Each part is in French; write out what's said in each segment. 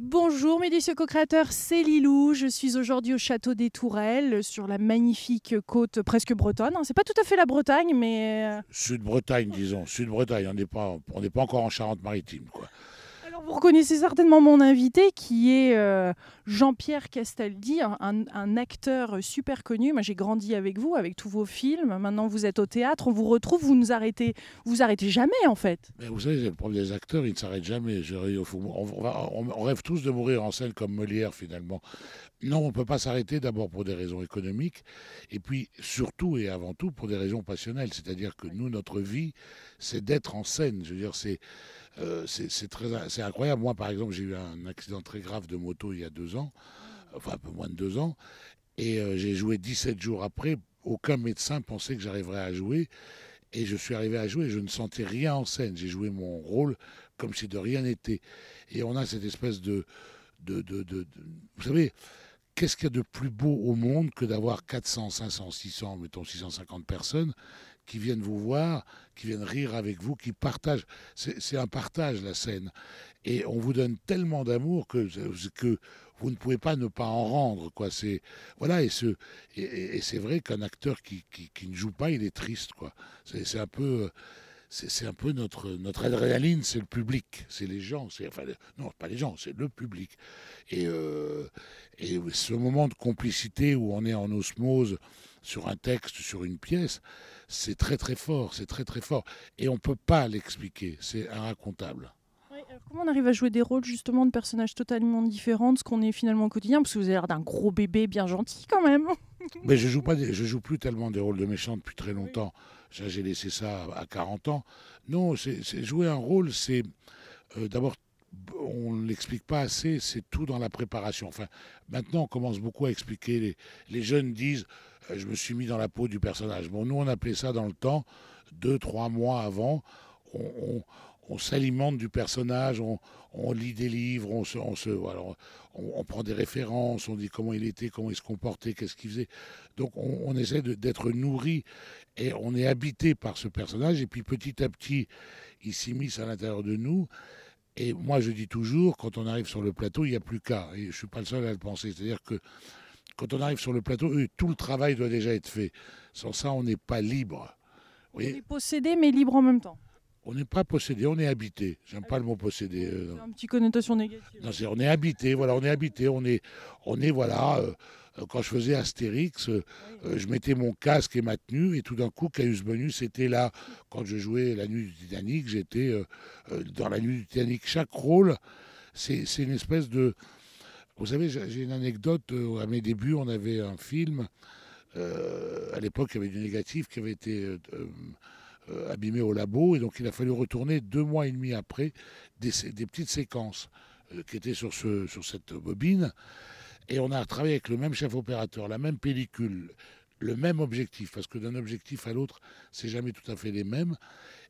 Bonjour mes messieurs co-créateurs, c'est Lilou. Je suis aujourd'hui au château des Tourelles, sur la magnifique côte presque bretonne. Hein, c'est pas tout à fait la Bretagne, mais. Euh, Sud-Bretagne, disons. Sud-Bretagne, on n'est pas, pas encore en Charente-Maritime, quoi vous reconnaissez certainement mon invité qui est euh, Jean-Pierre Castaldi, un, un, acteur super connu. Moi, j'ai grandi avec vous, avec tous vos films. Maintenant, vous êtes au théâtre, on vous retrouve, vous nous arrêtez, vous arrêtez jamais en fait. Ben, vous savez, le problème des acteurs, ils ne s'arrêtent jamais. on, rêve tous de mourir en scène comme Molière finalement. Non, on ne peut pas s'arrêter d'abord pour des raisons économiques et puis surtout et avant tout pour des raisons passionnelles. C'est-à-dire que nous, notre vie, c'est d'être en scène. Je veux dire, c'est euh, c'est incroyable. Moi, par exemple, j'ai eu un accident très grave de moto il y a deux ans, enfin un peu moins de deux ans, et euh, j'ai joué 17 jours après. Aucun médecin pensait que j'arriverais à jouer. Et je suis arrivé à jouer, je ne sentais rien en scène. J'ai joué mon rôle comme si de rien n'était. Et on a cette espèce de. de vous savez, qu'est-ce qu'il y a de plus beau au monde que d'avoir 400, 500, 600, mettons 650 personnes qui viennent vous voir, qui viennent rire avec vous, qui partagent. C'est un partage, la scène. Et on vous donne tellement d'amour que, que vous ne pouvez pas ne pas en rendre. Quoi. C'est, voilà, et, ce, et, c'est vrai qu'un acteur qui, qui, ne joue pas, il est triste. Quoi. C'est, un peu. C'est, un peu notre, notre adrénaline, c'est le public, c'est les gens, c'est enfin non pas les gens, c'est le public. Et, euh, et ce moment de complicité où on est en osmose, sur un texte, sur une pièce, c'est très très fort, c'est très très fort. Et on ne peut pas l'expliquer, c'est inracontable. comment on arrive à jouer des rôles justement de personnages totalement différents de ce qu'on est finalement au quotidien Parce que vous avez l'air d'un gros bébé bien gentil quand même. Mais je joue joue plus tellement des rôles de méchants depuis très longtemps. J'ai laissé ça à 40 ans. Non, c'est jouer un rôle, c'est euh, d'abord on ne l'explique pas assez, c'est tout dans la préparation. Enfin, maintenant, on commence beaucoup à expliquer. les jeunes disent euh, je me suis mis dans la peau du personnage. Bon, nous, on appelait ça dans le temps, deux, trois mois avant, on, s'alimente du personnage, on, lit des livres, on se, on, se, alors, on, prend des références, on dit comment il était, comment il se comportait, qu'est-ce qu'il faisait. Donc on, essaie d'être nourri et on est habité par ce personnage. Et puis petit à petit, il s'immisce à l'intérieur de nous. Et moi, je dis toujours, quand on arrive sur le plateau, il n'y a plus qu'à. Et je ne suis pas le seul à le penser. C'est-à-dire que quand on arrive sur le plateau, tout le travail doit déjà être fait. Sans ça, on n'est pas libre. on est possédé, mais libre en même temps. On n'est pas possédé, on est habité. J'aime pas le mot possédé. C'est euh, un petit connotation négative. Non, c'est on est habité, voilà, on est habité, on est, on est voilà. Euh, quand je faisais Astérix, euh, je mettais mon casque et ma tenue, et tout d'un coup, Caius Bonus était là. Quand je jouais la nuit du Titanic, j'étais dans la nuit du Titanic. Chaque rôle, c'est une espèce de vous savez, j'ai une anecdote. Euh, à mes débuts, on avait un film. Euh, à l'époque, il y avait du négatif qui avait été euh, abîmé au labo. Et donc, il a fallu retourner deux mois et demi après des, petites séquences qui étaient sur, cette bobine. Et on a travaillé avec le même chef opérateur, la même pellicule, le même objectif, parce que d'un objectif à l'autre, c'est jamais tout à fait les mêmes.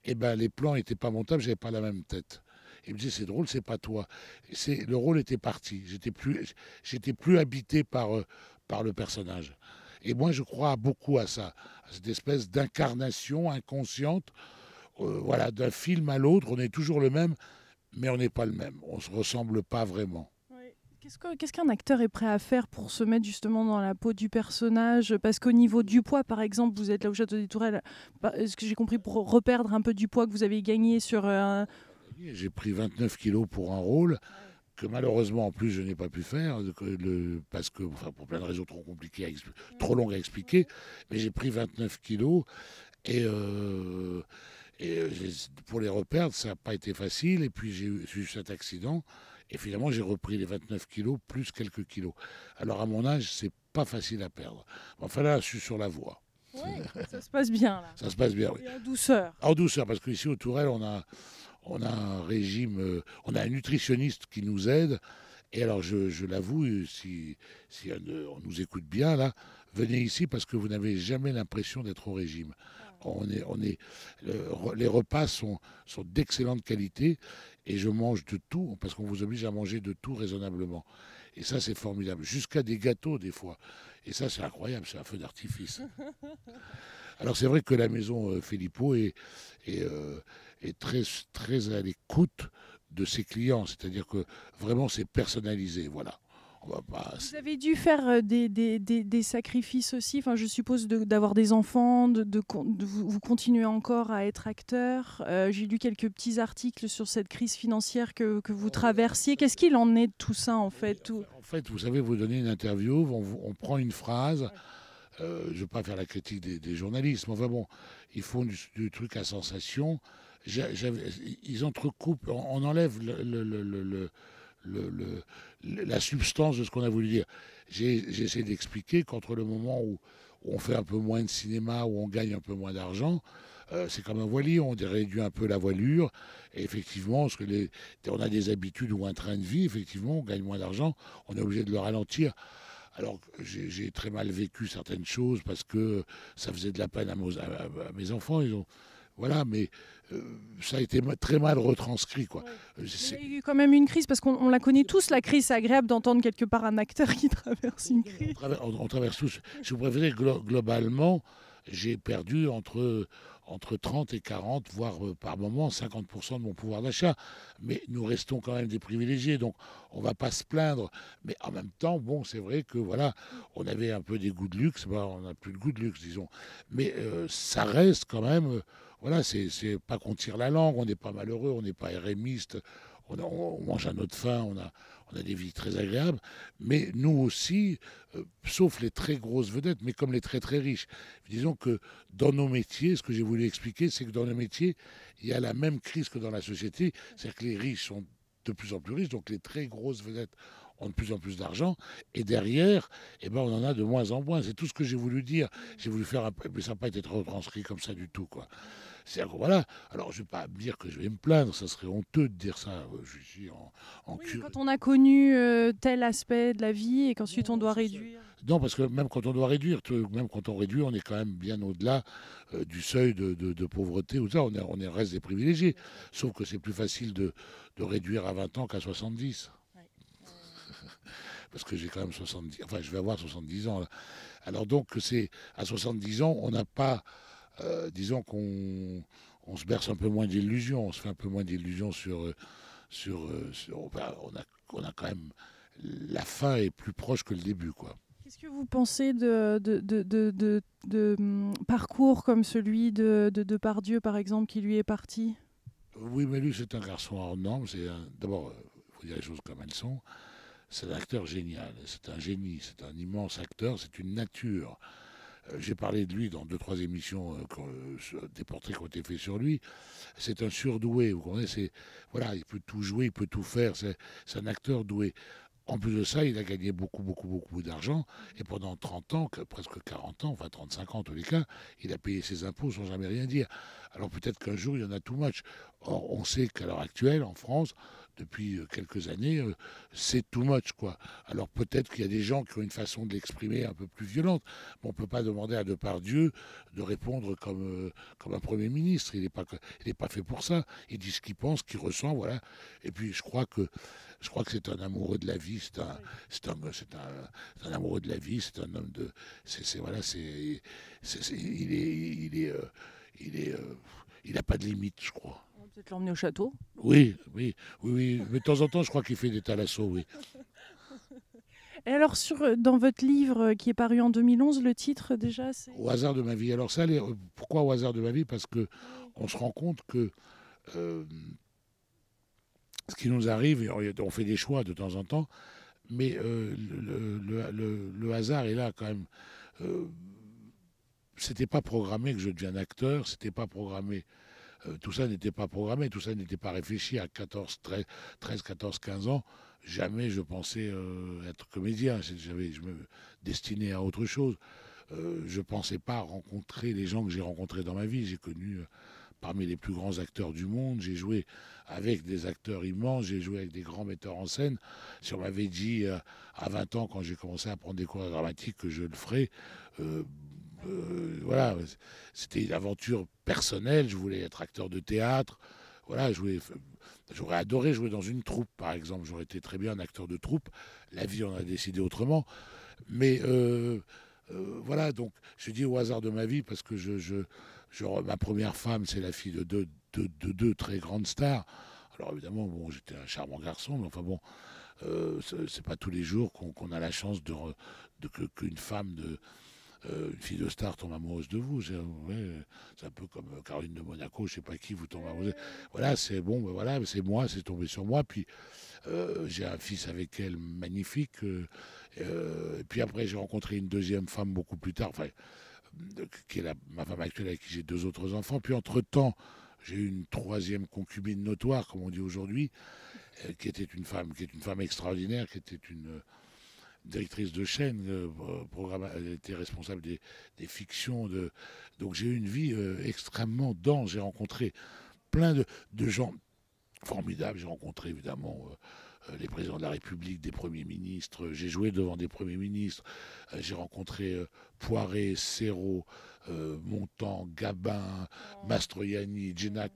Et eh bien les plans n'étaient pas montables, j'avais pas la même tête. Il me disait c'est drôle, c'est pas toi. C'est le rôle était parti. J'étais plus, j'étais plus habité par euh, par le personnage. Et moi, je crois beaucoup à ça, à cette espèce d'incarnation inconsciente. Euh, voilà, d'un film à l'autre, on est toujours le même, mais on n'est pas le même. On se ressemble pas vraiment. Qu'est-ce qu'un acteur est prêt à faire pour se mettre justement dans la peau du personnage Parce qu'au niveau du poids, par exemple, vous êtes là au Château des Tourelles, bah, ce que j'ai compris, pour reperdre un peu du poids que vous avez gagné sur un, euh, j'ai pris 29 kilos pour un rôle que malheureusement en plus je n'ai pas pu faire parce que enfin, pour plein de raisons trop compliquées, trop longues à expliquer. Mais j'ai pris 29 kilos et, euh, et euh, pour les reperdre, ça n'a pas été facile. Et puis j'ai eu, cet accident et finalement j'ai repris les 29 kilos plus quelques kilos. Alors à mon âge, c'est pas facile à perdre. Enfin là, je suis sur la voie. Oui, ça se passe bien Ça se passe bien, oui. en douceur. En douceur, parce qu'ici au Tourelle, on a, on a un régime, euh, on a un nutritionniste qui nous aide. Et alors, je, l'avoue, euh, si, euh, on, nous écoute bien, là, venez ici parce que vous n'avez jamais l'impression d'être au régime. On est, on est, les repas sont, d'excellente qualité et je mange de tout parce qu'on vous oblige à manger de tout raisonnablement. Et ça, c'est formidable. Jusqu'à des gâteaux, des fois. Et ça, c'est incroyable, c'est un feu d'artifice. Alors, c'est vrai que la maison euh, est, est très, très à l'écoute de ses clients. C'est-à-dire que vraiment, c'est personnalisé. Voilà. Vous avez dû faire euh, des, des, des, sacrifices aussi, enfin, je suppose, d'avoir des enfants, de, vous continuez encore à être acteur. Euh, j'ai lu quelques petits articles sur cette crise financière que, que vous traversiez. Qu'est-ce qu'il en est de tout ça, en fait tout... En fait, vous savez, vous donnez une interview, on, prend une phrase. Euh, je ne veux pas faire la critique des, journalistes, mais enfin bon, ils font du truc à sensation ils entrecoupent, on enlève le, le, la substance de ce qu'on a voulu dire. J'ai essayé d'expliquer qu'entre le moment où, on fait un peu moins de cinéma, où on gagne un peu moins d'argent, euh, c'est comme un voilier, on réduit un peu la voilure. Et effectivement, parce que les, on a des habitudes ou un train de vie, effectivement, on gagne moins d'argent, on est obligé de le ralentir. Alors j'ai très mal vécu certaines choses parce que ça faisait de la peine à, à mes enfants. Ils ont, voilà, mais euh, ça a été très mal retranscrit. Quoi. Euh, Il y a eu quand même une crise, parce qu'on la connaît tous, la crise. C'est agréable d'entendre quelque part un acteur qui traverse une crise. On, traverse, tous. Si vous préférez, globalement, j'ai perdu entre, entre 30 et 40, voire euh, par moment 50% de mon pouvoir d'achat. Mais nous restons quand même des privilégiés, donc on ne va pas se plaindre. Mais en même temps, bon, c'est vrai que voilà, on avait un peu des goûts de luxe, bah, on n'a plus de goût de luxe, disons. Mais euh, ça reste quand même, euh, voilà, c'est pas qu'on tire la langue, on n'est pas malheureux, on n'est pas rémiste, on, mange à notre faim, on a, on a des vies très agréables, mais nous aussi, euh, sauf les très grosses vedettes, mais comme les très très riches. Disons que dans nos métiers, ce que j'ai voulu expliquer, c'est que dans nos métiers, il y a la même crise que dans la société, c'est-à-dire que les riches sont de plus en plus riches, donc les très grosses vedettes ont de plus en plus d'argent, et derrière, eh ben, on en a de moins en moins. C'est tout ce que j'ai voulu dire. J'ai voulu faire un peu, mais ça n'a pas été retranscrit comme ça du tout. quoi cest à voilà. Alors, je ne vais pas dire que je vais me plaindre, ça serait honteux de dire ça. Euh, je en, en Quand on a connu euh, tel aspect de la vie et qu'ensuite on doit réduire. Non, parce que même quand on doit réduire, même quand on réduit, on est quand même bien au-delà euh, du seuil de, pauvreté ou ça. On, est, on est reste des privilégiés. Sauf que c'est plus facile de, réduire à 20 ans qu'à 70 parce que j'ai quand même 70, enfin je vais avoir 70 ans. Alors donc c'est à 70 ans, on n'a pas euh, disons qu'on on se berce un peu moins d'illusions, on se fait un peu moins d'illusions sur, euh, sur, euh, on, a, quand même la fin est plus proche que le début, quoi. Qu'est-ce que vous pensez de, hum, parcours comme celui de, Pardieu par exemple, qui lui est parti Oui, mais lui, c'est un garçon hors norme. D'abord, il faut dire les choses comme elles sont. C'est un acteur génial, c'est un génie, c'est un immense acteur, c'est une nature. Euh, j'ai parlé de lui dans deux, trois émissions, euh, euh, des portraits qui ont été faits sur lui. C'est un surdoué, vous comprenez voilà, Il peut tout jouer, il peut tout faire, c'est un acteur doué. En plus de ça, il a gagné beaucoup, beaucoup, beaucoup d'argent. Et pendant 30 ans, presque 40 ans, enfin 35 ans en tous les cas, il a payé ses impôts sans jamais rien dire. Alors peut-être qu'un jour, il y en a tout match. Or, on sait qu'à l'heure actuelle, en France, depuis euh, quelques années, euh, c'est too much. Quoi. Alors peut-être qu'il y a des gens qui ont une façon de l'exprimer un peu plus violente, on ne peut pas demander à De Par Dieu de répondre comme, euh, comme un Premier ministre. Il n'est pas, pas fait pour ça. Il dit ce qu'il pense, ce qu'il ressent. Voilà. Et puis je crois que, je crois que c'est un amoureux de la vie, c'est un, c'est un, amoureux de la vie, c'est un homme de... C'est, voilà, c'est, il est... Il est, il est, il il n'a pas de limite, je crois. Vous être l'emmener au château Oui, oui, oui, oui. Mais de temps en temps, je crois qu'il fait des thalassos, oui. Et alors, euh, dans votre livre euh, qui est paru en 2011, le titre déjà c'est... Au hasard de ma vie. Alors, ça, euh, pourquoi au hasard de ma vie Parce que on se rend compte que ce qui nous arrive, on fait des choix de temps en temps, mais le, hasard est là quand même. Ce c'était pas programmé que je devienne acteur, c'était pas programmé euh, tout ça n'était pas programmé, tout ça n'était pas réfléchi. À 14, 13, 13 14, 15 ans, jamais je pensais euh, être comédien. J'avais, je me destinais à autre chose. Euh, je ne pensais pas rencontrer les gens que j'ai rencontrés dans ma vie. J'ai connu parmi les plus grands acteurs du monde. J'ai joué avec des acteurs immenses, j'ai joué avec des grands metteurs en scène. Si on m'avait dit à 20 ans, quand j'ai commencé à prendre des cours de dramatique, que je le ferais, euh, voilà, c'était une aventure personnelle. Je voulais être acteur de théâtre. Voilà, j'aurais adoré jouer dans une troupe, par exemple. J'aurais été très bien un acteur de troupe. La vie en a décidé autrement. Mais euh, euh, voilà, donc je dis au hasard de ma vie parce que je, je, ma première femme, c'est la fille de deux, de, très grandes stars. Alors évidemment, bon, j'étais un charmant garçon, mais enfin bon, c'est pas tous les jours qu'on a la chance de, qu'une femme de euh, une fille de star tombe amoureuse de vous. C'est un peu comme euh, Caroline de Monaco, je sais pas qui vous tombe amoureuse. Voilà, c'est bon, ben voilà, c'est moi, c'est tombé sur moi. Puis euh, j'ai un fils avec elle magnifique. et puis après, j'ai rencontré une deuxième femme beaucoup plus tard, enfin, qui est ma femme actuelle avec qui j'ai deux autres enfants. Puis entre-temps, j'ai eu une troisième concubine notoire, comme on dit aujourd'hui, qui était une femme, qui est une femme extraordinaire, qui était une directrice de chaîne, euh, euh, programme, elle était responsable des, fictions. De, donc j'ai eu une vie euh, extrêmement dense. J'ai rencontré plein de, gens formidables. J'ai rencontré évidemment les présidents de la République, des premiers ministres. J'ai joué devant des premiers ministres. j'ai rencontré Poiré, Serrault. Montan, Gabin, Mastroianni, Jen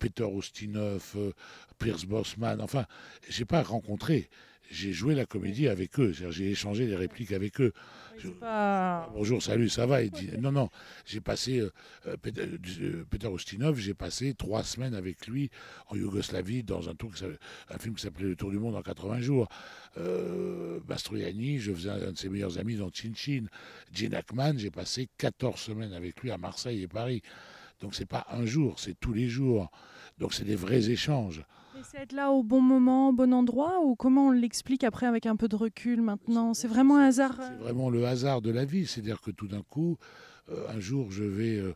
Peter Ostinov, Pierce Bosman, enfin, j'ai pas rencontré j'ai joué la comédie avec eux, j'ai échangé des répliques avec eux. Bonjour, salut, ça va. Non, non, j'ai passé, euh, euh, euh, Peter, Ostinov. j'ai passé trois semaines avec lui en Yougoslavie dans un, un film qui s'appelait Le Tour du Monde en 80 jours. Euh, Mastroianni, je faisais un de ses meilleurs amis dans Chin Chin. Gene Hackman, j'ai passé 14 semaines avec lui à Marseille et Paris. Donc ce n'est pas un jour, c'est tous les jours. Donc c'est des vrais échanges. Et c'est être là au bon moment, au bon endroit, ou comment on l'explique après avec un peu de recul maintenant C'est vraiment un hasard C'est vraiment le hasard de la vie. C'est-à-dire que tout d'un coup, euh, un jour, je vais, euh,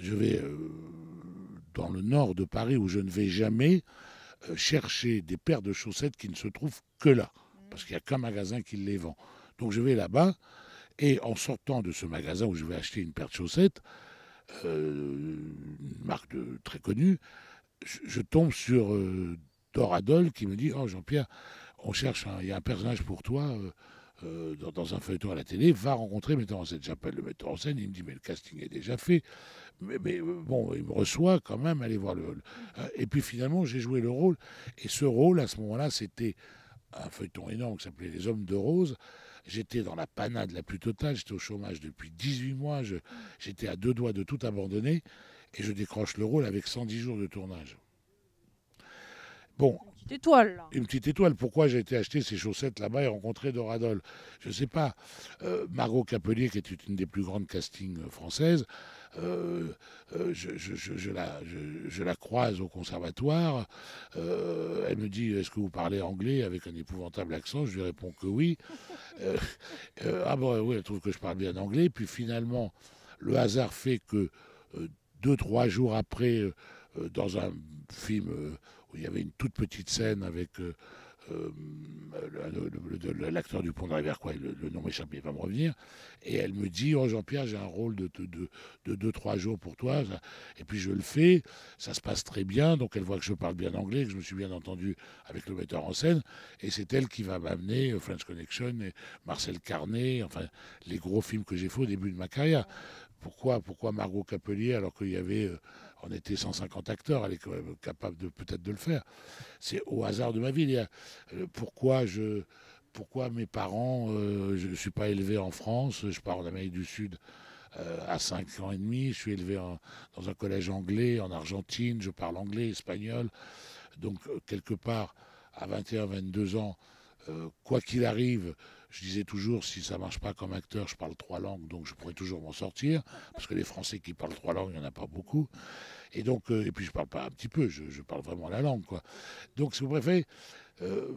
je vais euh, dans le nord de Paris où je ne vais jamais chercher des paires de chaussettes qui ne se trouvent que là, parce qu'il n'y a qu'un magasin qui les vend. Donc je vais là-bas, et en sortant de ce magasin où je vais acheter une paire de chaussettes, euh, une marque très connue, je, tombe sur Doradol euh, qui me dit Oh Jean-Pierre, on cherche, il y a un personnage pour toi. Euh, dans, un feuilleton à la télé, va rencontrer metteur en scène. J'appelle le metteur en scène, il me dit, mais le casting est déjà fait. Mais, bon, il me reçoit quand même, allez voir le et puis finalement, j'ai joué le rôle. Et ce rôle, à ce moment-là, c'était un feuilleton énorme qui s'appelait Les Hommes de Rose, J'étais dans la panade la plus totale, j'étais au chômage depuis 18 mois, j'étais à deux doigts de tout abandonner, et je décroche le rôle avec 110 jours de tournage. Bon. Une petite étoile. Une petite étoile. Pourquoi j'ai été acheter ces chaussettes là-bas et rencontrer Doradol Je ne sais pas. Euh, Margot Capelier, qui était une des plus grandes castings françaises, euh, euh, je, je, la, croise au conservatoire. Euh, elle me dit Est-ce que vous parlez anglais avec un épouvantable accent Je lui réponds que oui. ah bon, oui, elle trouve que je parle bien anglais. Puis finalement, le hasard fait que deux, trois jours après, dans un film où il y avait une toute petite scène avec. Euh, euh, l'acteur du pont de Rivière, quoi le, nom m'échappe, il va me revenir, et elle me dit, oh Jean-Pierre, j'ai un rôle de 2-3 jours pour toi, et puis je le fais, ça se passe très bien, donc elle voit que je parle bien anglais, que je me suis bien entendu avec le metteur en scène, et c'est elle qui va m'amener euh, French Connection, et Marcel Carnet, enfin les gros films que j'ai fait au début de ma carrière. Pourquoi, pourquoi Margot Capelier alors qu'il y avait on était 150 acteurs, elle est quand même capable de peut-être de le faire. C'est au hasard de ma vie. Euh, pourquoi je pourquoi mes parents, euh, je ne suis pas élevé en France, je pars en Amérique du Sud euh, à 5 ans et demi, je suis élevé dans un collège anglais en Argentine, je parle anglais, espagnol. Donc quelque part, à 21, 22 ans, quoi qu'il arrive, je disais toujours, si ça marche pas comme acteur, je parle trois langues, donc je pourrais toujours m'en sortir, parce que les Français qui parlent trois langues, il n'y en a pas beaucoup. Et donc, euh, et puis je parle pas un petit peu, je, parle vraiment la langue, quoi. Donc, si vous préférez, euh,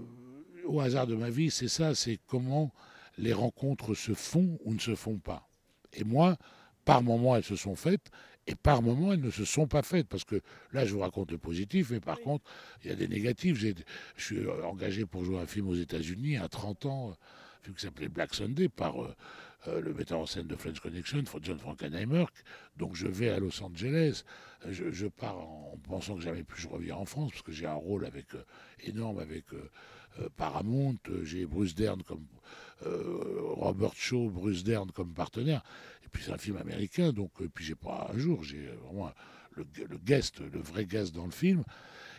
au hasard de ma vie, c'est ça, c'est comment les rencontres se font ou ne se font pas. Et moi, par moments, elles se sont faites, et par moments, elles ne se sont pas faites. Parce que là, je vous raconte le positif, mais par contre, il y a des négatifs. Je suis engagé pour jouer un film aux États-Unis à 30 ans film qui s'appelait Black Sunday par euh, euh, le metteur en scène de French Connection, John Frankenheimer. Donc je vais à Los Angeles, euh, je, pars en, pensant que jamais plus je reviens en France, parce que j'ai un rôle avec, énorme avec Paramount, j'ai Bruce Dern comme Robert Shaw, Bruce Dern comme partenaire. Et puis c'est un film américain, donc puis j'ai pas un jour, j'ai vraiment le, guest, le vrai guest dans le film.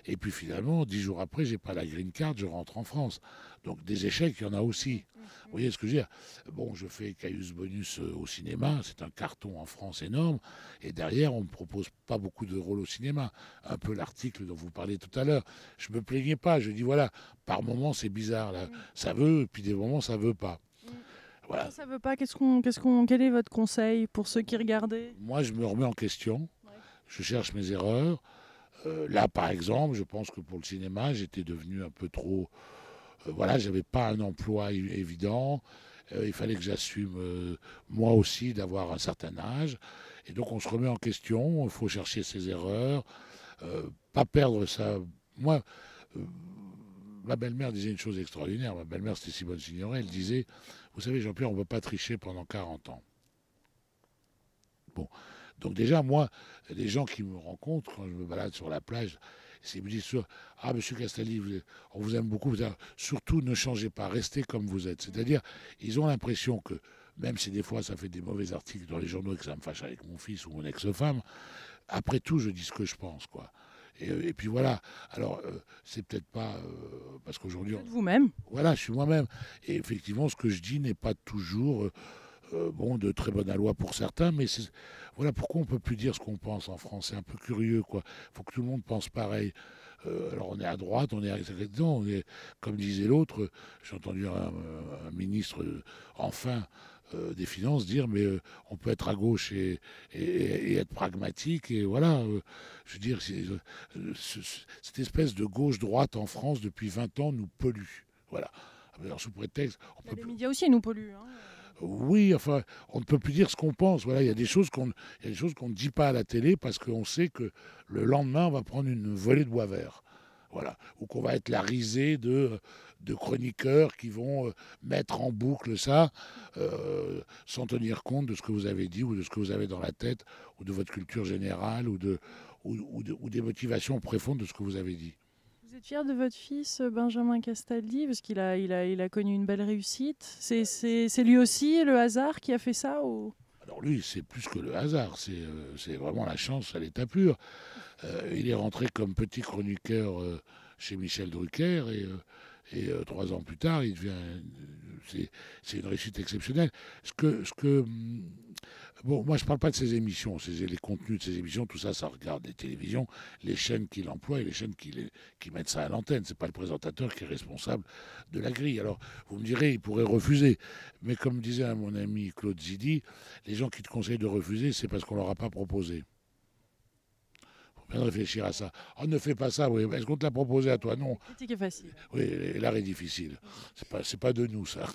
Et puis finalement, dix jours après, j'ai pas la green card, je rentre en France. Donc des échecs, il y en a aussi. Vous voyez ce que je veux dire Bon, je fais Caius Bonus euh, au cinéma, c'est un carton en France énorme, et derrière, on ne me propose pas beaucoup de rôles au cinéma. Un peu l'article dont vous parlez tout à l'heure. Je me plaignais pas, je dis voilà, par moments c'est bizarre, mm. ça veut, puis des moments ça veut pas. Mm. Voilà. Ça veut pas, qu'est-ce qu'on, qu'est-ce qu'on, quel est votre conseil pour ceux qui regardaient Moi, je me remets en question je cherche mes erreurs. Euh, là, par exemple, je pense que pour le cinéma, j'étais devenu un peu trop. Voilà, euh, voilà, j'avais pas un emploi évident. Euh, il fallait que j'assume moi aussi d'avoir un certain âge. Et donc, on se remet en question. Il faut chercher ses erreurs, pas perdre ça. Moi, ma belle-mère disait une chose extraordinaire. Ma belle-mère, c'était Simone Signoret. Elle disait Vous savez, Jean-Pierre, on ne peut pas tricher pendant 40 ans. Bon. Donc déjà, moi, les gens qui me rencontrent quand je me balade sur la plage, ils me disent Ah, monsieur Castelli, on vous aime beaucoup. Vous surtout, ne changez pas, restez comme vous êtes. C'est-à-dire, ils ont l'impression que, même si des fois ça fait des mauvais articles dans les journaux et que ça me fâche avec mon fils ou mon ex-femme, après tout, je dis ce que je pense, quoi. Et, euh, puis voilà. Alors, euh, c'est peut-être pas euh, parce qu'aujourd'hui. Vous-même. Voilà, je suis moi-même. Et effectivement, ce que je dis n'est pas toujours. Euh, bon, de très bonne lois pour certains, mais voilà pourquoi on peut plus dire ce qu'on pense en France. C'est un peu curieux, quoi. faut que tout le monde pense pareil. Euh, alors on est à droite, on est à on est, comme disait l'autre, j'ai entendu un, ministre, euh, enfin, des finances dire mais on peut être à gauche et, être pragmatique et voilà je veux dire cette espèce de gauche droite en France depuis 20 ans nous pollue voilà alors sous prétexte on les médias aussi nous polluent hein oui, enfin, on ne peut plus dire ce qu'on pense. Voilà, il y a des choses qu'on ne dit pas à la télé parce qu'on sait que le lendemain, on va prendre une volée de bois vert. Voilà. Ou qu'on va être la risée de, de chroniqueurs qui vont euh, mettre en boucle ça euh, sans tenir compte de ce que vous avez dit ou de ce que vous avez dans la tête ou de votre culture générale ou, de, ou des motivations profondes de ce que vous avez dit. Vous êtes fier de votre fils euh, Benjamin Castaldi parce qu'il a, il a, il a connu une belle réussite. Bah, c'est lui aussi le hasard qui a fait ça ou... Alors lui, c'est plus que le hasard, c'est euh, vraiment la chance à l'état pur. Euh, il est rentré comme petit chroniqueur chez Michel Drucker et et euh, trois ans plus tard, il devient. Euh, c'est une réussite exceptionnelle. Ce que, ce que, hum, bon, moi je ne parle pas de ses émissions, les contenus de ses émissions, tout ça, ça regarde les télévisions, les chaînes qu'il emploie et les chaînes qui, les, qui mettent ça à l'antenne. C'est pas le présentateur qui est responsable de la grille. Alors vous me direz, il pourrait refuser, mais comme disait mon ami Claude Zidi, les gens qui te conseillent de refuser, c'est parce qu'on leur a pas proposé réfléchir à ça. Oh, ne fais pas ça, oui. Est-ce qu'on te l'a proposé à toi Non. facile. Oui, l'art est difficile. C'est pas, pas de nous, ça.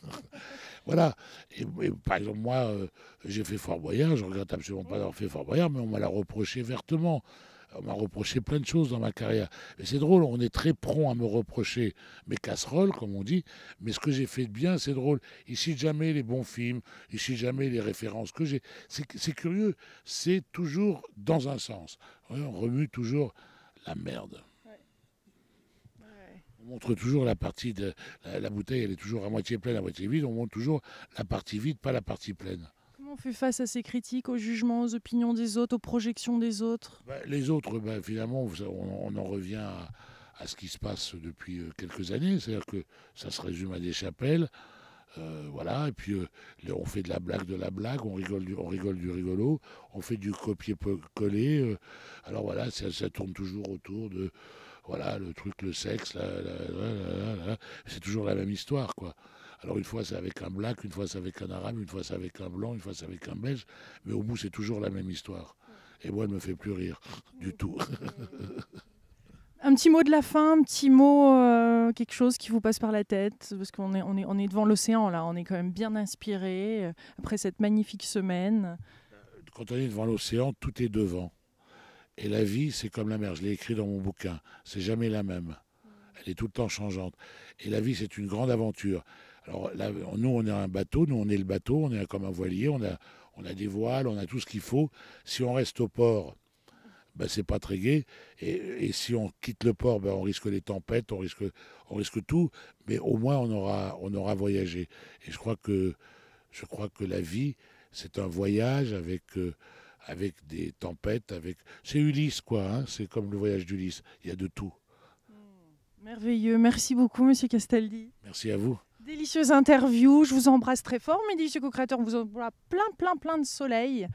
voilà. Et, par exemple, moi, euh, j'ai fait Fort Boyard. Je ne regrette absolument pas d'avoir fait Fort Boyard, mais on m'a l'a reproché vertement on m'a reproché plein de choses dans ma carrière. Et c'est drôle, on est très prompt à me reprocher mes casseroles, comme on dit, mais ce que j'ai fait de bien, c'est drôle. Ici, jamais les bons films, ici, jamais les références que j'ai. C'est curieux, c'est toujours dans un sens. On remue toujours la merde. On montre toujours la partie de la, bouteille, elle est toujours à moitié pleine, à moitié vide. On montre toujours la partie vide, pas la partie pleine on fait face à ces critiques, aux jugements, aux opinions des autres, aux projections des autres bah, Les autres, bah, finalement, on, en revient à, ce qui se passe depuis euh, quelques années. C'est-à-dire que ça se résume à des chapelles. Euh, voilà, et puis euh, on fait de la blague, de la blague, on rigole du, on rigole du rigolo, on fait du copier-coller. alors voilà, ça, ça, tourne toujours autour de voilà le truc, le sexe, c'est toujours la même histoire, quoi. Alors une fois c'est avec un black, une fois c'est avec un arabe, une fois c'est avec un blanc, une fois c'est avec un belge, mais au bout c'est toujours la même histoire. Et moi elle me fait plus rire du tout. Un petit mot de la fin, un petit mot, euh, quelque chose qui vous passe par la tête, parce qu'on est, on est, on est devant l'océan là, on est quand même bien inspiré euh, après cette magnifique semaine. Quand on est devant l'océan, tout est devant. Et la vie, c'est comme la mer, je l'ai écrit dans mon bouquin, c'est jamais la même. Elle est tout le temps changeante. Et la vie, c'est une grande aventure. Alors là, nous, on est un bateau, nous, on est le bateau, on est comme un voilier, on a, on a des voiles, on a tout ce qu'il faut. Si on reste au port, ben, c'est pas très gai. Et, si on quitte le port, ben, on risque les tempêtes, on risque, on risque tout. Mais au moins, on aura, on aura voyagé. Et je crois que, je crois que la vie, c'est un voyage avec, euh, avec des tempêtes, avec. C'est Ulysse, quoi. Hein. c'est comme le voyage d'Ulysse. Il y a de tout. Mmh. Merveilleux. Merci beaucoup, Monsieur Castaldi. Merci à vous. Délicieuse interview, je vous embrasse très fort, mes délicieux co-créateurs. On vous envoie plein, plein, plein de soleil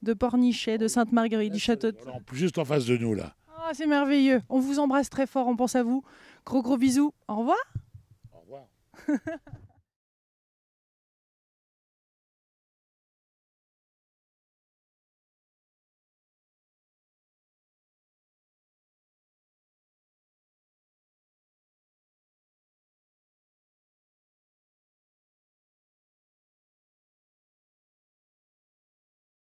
de Pornichet, de Sainte-Marguerite, du château de... juste en face de nous, là. Ah, c'est merveilleux. On vous embrasse très fort, on pense à vous. Gros, gros bisous. Au revoir. Au revoir.